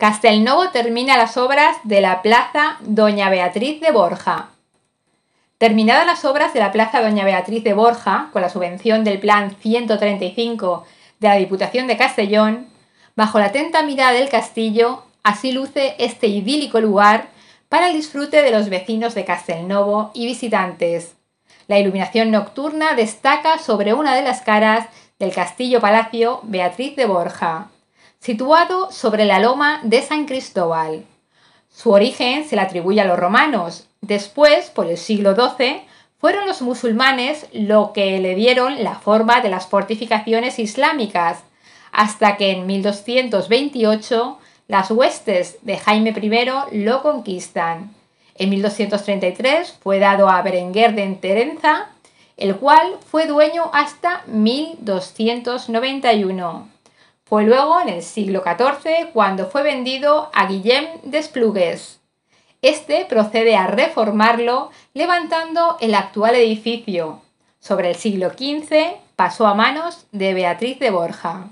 Castelnovo termina las obras de la Plaza Doña Beatriz de Borja. Terminadas las obras de la Plaza Doña Beatriz de Borja, con la subvención del Plan 135 de la Diputación de Castellón, bajo la atenta mirada del castillo, así luce este idílico lugar para el disfrute de los vecinos de Castelnovo y visitantes. La iluminación nocturna destaca sobre una de las caras del Castillo Palacio Beatriz de Borja situado sobre la loma de San Cristóbal. Su origen se le atribuye a los romanos. Después, por el siglo XII, fueron los musulmanes lo que le dieron la forma de las fortificaciones islámicas, hasta que en 1228 las huestes de Jaime I lo conquistan. En 1233 fue dado a Berenguer de Enterenza, el cual fue dueño hasta 1291. Fue luego en el siglo XIV cuando fue vendido a Guillem Desplugues. Este procede a reformarlo levantando el actual edificio. Sobre el siglo XV pasó a manos de Beatriz de Borja.